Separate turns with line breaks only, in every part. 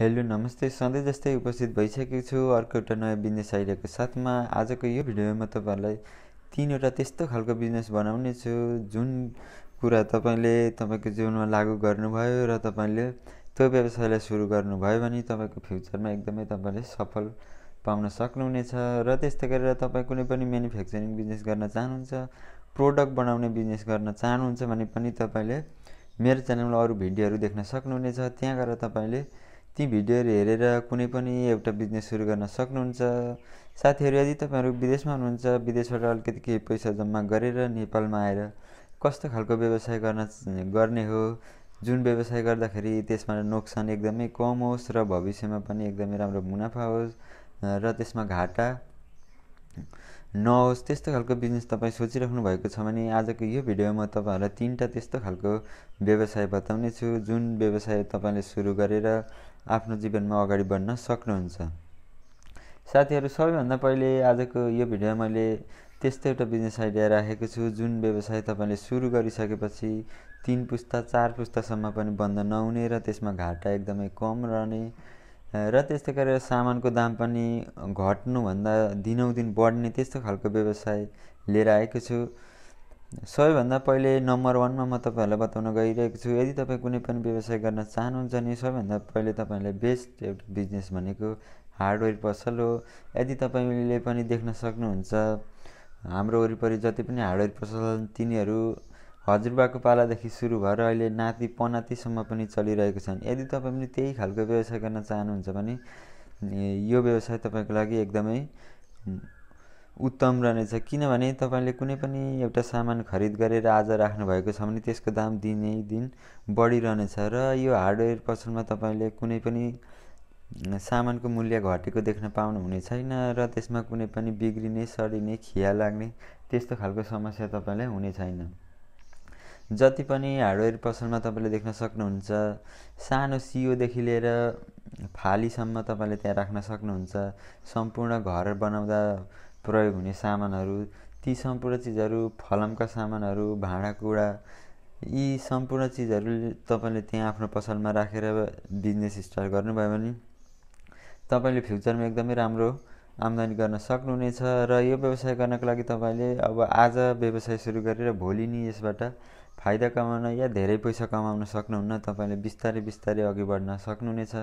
hello नमस्ते सधैँ जस्तै उपस्थित भइसकेको छु अर्को एउटा नयाँ बिजनेस आइडियाको साथमा आजको यो भिडियोमा तपाईँहरूलाई तिनवटा त्यस्तो खालको बिजनेस बनाउने छु जुन कुरा तपाईँले तपाईँको जीवनमा लागु गर्नुभयो र तपाईँले त्यो व्यवसायलाई सुरु गर्नुभयो भने तपाईँको फ्युचरमा एकदमै तपाईँले सफल पाउन सक्नुहुनेछ र त्यस्तै गरेर तपाईँ कुनै पनि म्यानुफ्याक्चरिङ बिजनेस गर्न चाहनुहुन्छ प्रोडक्ट बनाउने बिजनेस गर्न चाहनुहुन्छ भने पनि तपाईँले मेरो च्यानलमा अरू भिडियोहरू देख्न सक्नुहुनेछ त्यहाँ गएर तपाईँले ती भिडियोहरू हेरेर कुनै पनि एउटा बिजनेस सुरु गर्न सक्नुहुन्छ साथीहरू यदि तपाईँहरू विदेशमा हुनुहुन्छ विदेशबाट अलिकति केही पैसा जम्मा गरेर नेपालमा आएर कस्तो खालको व्यवसाय गर्न गर्ने हो जुन व्यवसाय गर्दाखेरि त्यसमा नोक्सान एकदमै कम होस् र भविष्यमा पनि एकदमै राम्रो मुनाफा होस् र त्यसमा घाटा नहोस् त्यस्तो खालको बिजनेस तपाईँ सोचिराख्नु भएको छ भने आजको यो भिडियोमा म तपाईँहरूलाई तिनवटा त्यस्तो खालको व्यवसाय बताउने छु जुन व्यवसाय तपाईँले सुरु गरेर आफ्नो जीवनमा अगाडि बढ्न सक्नुहुन्छ साथीहरू सबैभन्दा पहिले आजको यो भिडियो मैले त्यस्तो एउटा बिजनेस आइडिया राखेको छु जुन व्यवसाय तपाईँले सुरु गरिसकेपछि तिन पुस्ता चार पुस्तासम्म पनि बन्द नहुने र त्यसमा घाटा एकदमै कम रहने र त्यस्तै गरेर सामानको दाम पनि घट्नुभन्दा दिन बढ्ने त्यस्तो खालको व्यवसाय लिएर आएको छु सबैभन्दा पहिले नम्बर वानमा म तपाईँहरूलाई बताउन गइरहेको छु यदि तपाईँ कुनै पनि व्यवसाय गर्न चाहनुहुन्छ भने सबैभन्दा पहिले तपाईँहरूलाई बेस्ट एउटा बिजनेस भनेको हार्डवेयर पसल हो यदि तपाईँले पनि देख्न सक्नुहुन्छ हाम्रो वरिपरि जति पनि हार्डवेयर पसल तिनीहरू हजुरबाको पालादेखि सुरु भएर अहिले नाति पनातिसम्म पनि चलिरहेको छन् यदि तपाईँ पनि त्यही खालको व्यवसाय गर्न चाहनुहुन्छ भने यो व्यवसाय तपाईँको लागि एकदमै उत्तम रहनेछ किनभने तपाईँले कुनै पनि एउटा सामान खरिद गरेर आज राख्नुभएको छ भने त्यसको दाम दिनै दिन बढिरहनेछ र यो हार्डवेयर पसलमा तपाईँले कुनै पनि सामानको मूल्य घटेको देख्न पाउनुहुने छैन र त्यसमा कुनै पनि बिग्रिने सडिने खिया लाग्ने त्यस्तो खालको समस्या तपाईँलाई हुने छैन जति पनि हार्डवेयर पसलमा तपाईँले देख्न सक्नुहुन्छ सानो सियोदेखि लिएर फालीसम्म तपाईँले त्यहाँ राख्न सक्नुहुन्छ सम्पूर्ण घर बनाउँदा प्रयोग हुने सामानहरू ती सम्पूर्ण चिजहरू फलामका सामानहरू भाँडाकुँडा यी सम्पूर्ण चिजहरू तपाईँले त्यहाँ आफ्नो पसलमा राखेर बिजनेस स्टार्ट गर्नुभयो भने तपाईँले फ्युचरमा एकदमै राम्रो आम्दानी गर्न सक्नुहुनेछ र यो व्यवसाय गर्नको लागि तपाईँले अब आज व्यवसाय सुरु गरेर भोलि नि यसबाट फाइदा कमाउन या धेरै पैसा कमाउन सक्नुहुन्न तपाईँले बिस्तारै बिस्तारै अघि बढ्न सक्नुहुनेछ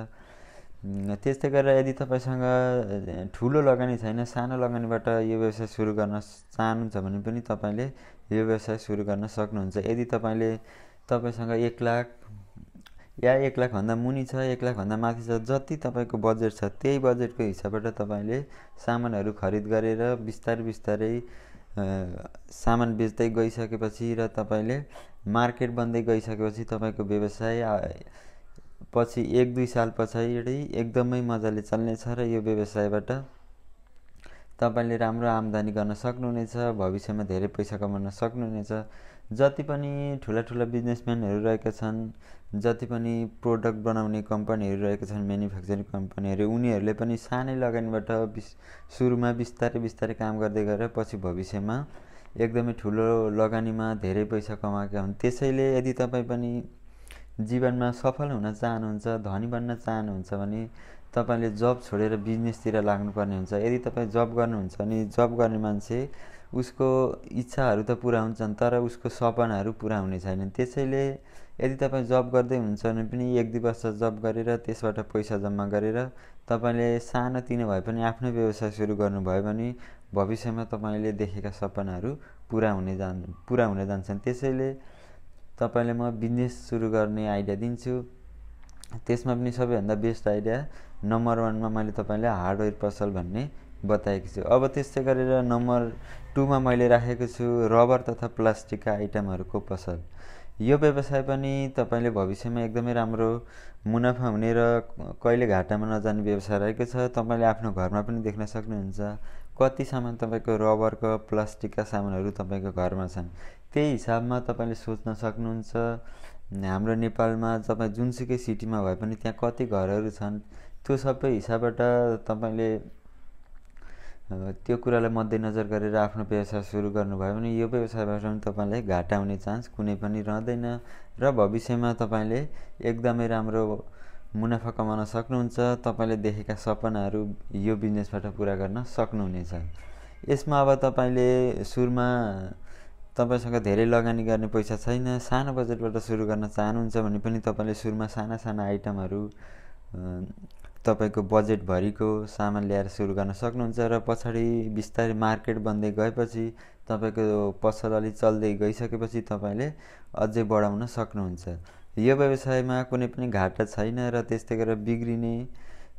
त्यस्तै गरेर यदि तपाईँसँग ठुलो लगानी छैन सानो लगानीबाट यो व्यवसाय सुरु गर्न चाहनुहुन्छ भने पनि तपाईँले यो व्यवसाय सुरु गर्न सक्नुहुन्छ यदि तपाईँले तपाईँसँग एक लाख या एक लाखभन्दा मुनि छ एक लाखभन्दा माथि छ जति तपाईँको बजेट छ त्यही बजेटको हिसाबबाट तपाईँले सामानहरू खरिद गरेर बिस्तारै बिस्तारै सामान बेच्दै गइसकेपछि र तपाईँले मार्केट बन्दै गइसकेपछि तपाईँको व्यवसाय पछि एक दुई साल पछाडि एकदमै मजाले चल्नेछ र यो व्यवसायबाट तपाईँले राम्रो आम्दानी गर्न सक्नुहुनेछ भविष्यमा धेरै पैसा कमाउन सक्नुहुनेछ जति पनि ठुला ठुला बिजनेसम्यानहरू रहेका छन् जति पनि प्रोडक्ट बनाउने कम्पनीहरू रहेका छन् म्यानुफ्याक्चरिङ कम्पनीहरू उनीहरूले पनि सानै लगानीबाट बिस सुरुमा बिस्तारै बिस्तारै काम गर्दै गएर पछि भविष्यमा एकदमै ठुलो लगानीमा धेरै पैसा कमाएका हुन् त्यसैले यदि तपाईँ पनि जीवनमा सफल हुन चाहनुहुन्छ धनी बन्न चाहनुहुन्छ भने तपाईँले जब छोडेर बिजनेसतिर लाग्नुपर्ने हुन्छ यदि तपाईँ जब गर्नुहुन्छ भने जब गर्ने मान्छे उसको इच्छाहरू त पुरा हुन्छन् तर उसको सपनाहरू पुरा हुने छैनन् त्यसैले यदि तपाईँ जब गर्दै हुनुहुन्छ भने पनि एक दुई वर्ष जब गरेर त्यसबाट पैसा जम्मा गरेर तपाईँले सानोतिनो भए पनि आफ्नो व्यवसाय सुरु गर्नुभयो भने भविष्यमा तपाईँले देखेका सपनाहरू पुरा हुने जान् पुरा हुन जान्छन् त्यसैले तपाईँलाई म बिजनेस सुरु गर्ने आइडिया दिन्छु त्यसमा पनि सबैभन्दा बेस्ट आइडिया नम्बर वानमा मैले तपाईँलाई हार्डवेयर पसल भन्ने बताएको छु अब त्यस्तै गरेर नम्बर टूमा मैले राखेको छु रबर तथा प्लास्टिकका आइटमहरूको पसल यो व्यवसाय पनि तपाईँले भविष्यमा एकदमै राम्रो मुनाफा हुने र कहिले घाटामा नजाने व्यवसाय रहेको छ तपाईँले आफ्नो घरमा पनि देख्न सक्नुहुन्छ कति सामान तपाईँको रबरको प्लास्टिकका सामानहरू तपाईँको घरमा छन् त्यही हिसाबमा तपाईँले सोच्न सक्नुहुन्छ हाम्रो नेपालमा तपाईँ जुनसुकै सिटीमा भए पनि त्यहाँ कति घरहरू छन् त्यो सबै हिसाबबाट तपाईँले त्यो कुरालाई मध्यनजर गरेर आफ्नो व्यवसाय सुरु गर्नुभयो भने यो व्यवसायबाट पनि तपाईँलाई घाटा हुने चान्स कुनै पनि रहँदैन र भविष्यमा तपाईँले एकदमै राम्रो मुनाफा कमाउन सक्नुहुन्छ तपाईँले देखेका सपनाहरू यो बिजनेसबाट पुरा गर्न सक्नुहुनेछ यसमा अब तपाईँले सुरुमा तपाईँसँग धेरै लगानी गर्ने पैसा छैन सानो बजेटबाट सुरु गर्न चाहनुहुन्छ भने पनि तपाईँले सुरुमा साना साना आइटमहरू तपाईँको बजेटभरिको सामान ल्याएर सुरु गर्न सक्नुहुन्छ र पछाडि बिस्तारै मार्केट बन्दै गएपछि तपाईँको पसल अलि चल्दै गइसकेपछि तपाईँले अझै बढाउन सक्नुहुन्छ यो व्यवसायमा कुनै पनि घाटा छैन र त्यस्तै गरेर बिग्रिने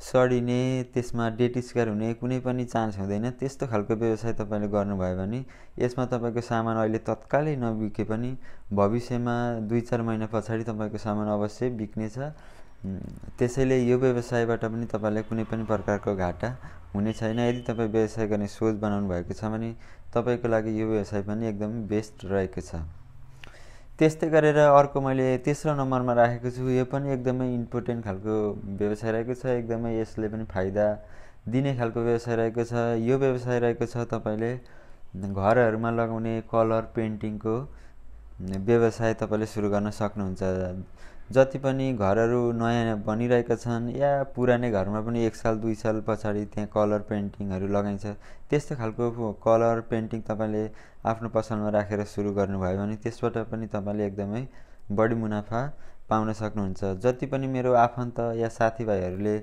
सडिने त्यसमा डेट स्क्वायर हुने कुनै पनि चान्स हुँदैन त्यस्तो खालको व्यवसाय तपाईँले गर्नुभयो भने यसमा तपाईँको सामान अहिले तत्कालै नबिके पनि भविष्यमा दुई चार महिना पछाडि तपाईँको सामान अवश्य बिक्नेछ त्यसैले यो व्यवसायबाट पनि तपाईँलाई कुनै पनि प्रकारको घाटा हुने छैन यदि तपाईँ व्यवसाय गर्ने सोच बनाउनु भएको छ भने तपाईँको लागि यो व्यवसाय पनि एकदम बेस्ट रहेको छ त्यस्तै गरेर अर्को मैले तेस्रो नम्बरमा राखेको छु यो पनि एकदमै इम्पोर्टेन्ट खालको व्यवसाय रहेको छ एकदमै यसले पनि फाइदा दिने खालको व्यवसाय रहेको छ यो व्यवसाय रहेको छ तपाईँले घरहरूमा लगाउने कलर पेन्टिङको व्यवसाय तपाईँले सुरु गर्न सक्नुहुन्छ जति पनि घरहरू नयाँ बनिरहेका छन् या पुरानै घरमा पनि एक साल दुई साल पछाडि त्यहाँ कलर पेन्टिङहरू लगाइन्छ त्यस्तो खालको कलर पेन्टिङ तपाईँले आफ्नो पसलमा राखेर सुरु गर्नुभयो भने त्यसबाट पनि तपाईँले एकदमै बढी मुनाफा पाउन सक्नुहुन्छ जति पनि मेरो आफन्त या साथीभाइहरूले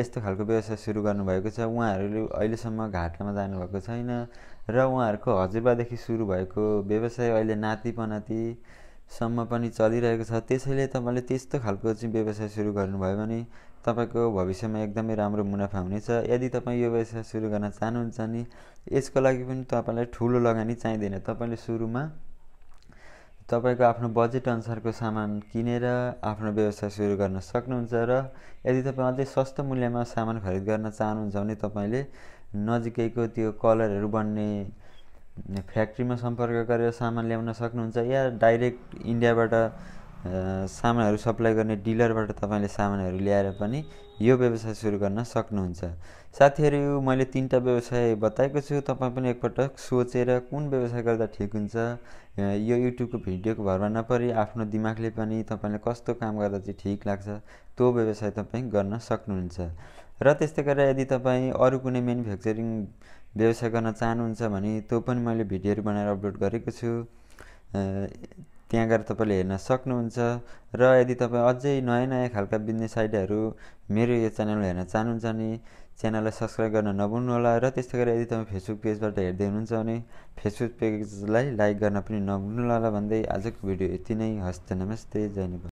यस्तो खालको व्यवसाय सुरु गर्नुभएको छ उहाँहरूले अहिलेसम्म घाटामा जानुभएको छैन र उहाँहरूको हजुरबादेखि सुरु भएको व्यवसाय अहिले नाति पनाति सम्म पनि चलिरहेको छ त्यसैले तपाईँले त्यस्तो खालको चाहिँ व्यवसाय सुरु गर्नुभयो भने तपाईँको भविष्यमा एकदमै राम्रो मुनाफा हुनेछ यदि तपाईँ यो व्यवसाय सुरु गर्न चाहनुहुन्छ भने यसको लागि पनि तपाईँलाई ठुलो लगानी चाहिँदैन तपाईँले सुरुमा तपाईँको आफ्नो बजेट अनुसारको सामान किनेर आफ्नो व्यवसाय सुरु गर्न सक्नुहुन्छ र यदि तपाईँ अझै सस्तो मूल्यमा सामान खरिद गर्न चाहनुहुन्छ भने तपाईँले नजिकैको त्यो कलरहरू बन्ने फ्याक्ट्रीमा सम्पर्क गरेर सामान ल्याउन सक्नुहुन्छ या डाइरेक्ट इन्डियाबाट सामानहरू सप्लाई गर्ने डिलरबाट तपाईँले सामानहरू ल्याएर पनि यो व्यवसाय सुरु गर्न सक्नुहुन्छ साथीहरू मैले तिनवटा व्यवसाय बताएको छु तपाईँ पनि एकपटक सोचेर कुन व्यवसाय गर्दा ठिक हुन्छ यो युट्युबको भिडियोको भरमा नपरि आफ्नो दिमागले पनि तपाईँले कस्तो काम गर्दा चाहिँ ठिक लाग्छ त्यो व्यवसाय तपाईँ गर्न सक्नुहुन्छ र त्यस्तै गरेर यदि तपाईँ अरू कुनै म्यानुफ्याक्चरिङ व्यवसाय गर्न चाहनुहुन्छ भने त्यो पनि मैले भिडियोहरू बनाएर अपलोड गरेको छु त्यहाँ गएर तपाईँले हेर्न सक्नुहुन्छ र यदि तपाईँ अझै नयाँ नयाँ खालका बिजनेस आइडियाहरू मेरो यो च्यानलमा हेर्न चाहनुहुन्छ भने च्यानललाई सब्सक्राइब गर्न नभुल्नुहोला र त्यस्तै गरेर यदि तपाईँ फेसबुक पेजबाट हेर्दै हुनुहुन्छ भने फेसबुक पेजलाई लाइक गर्न पनि नभुल्नुहोला भन्दै आजको भिडियो यति नै हस्त नमस्ते जय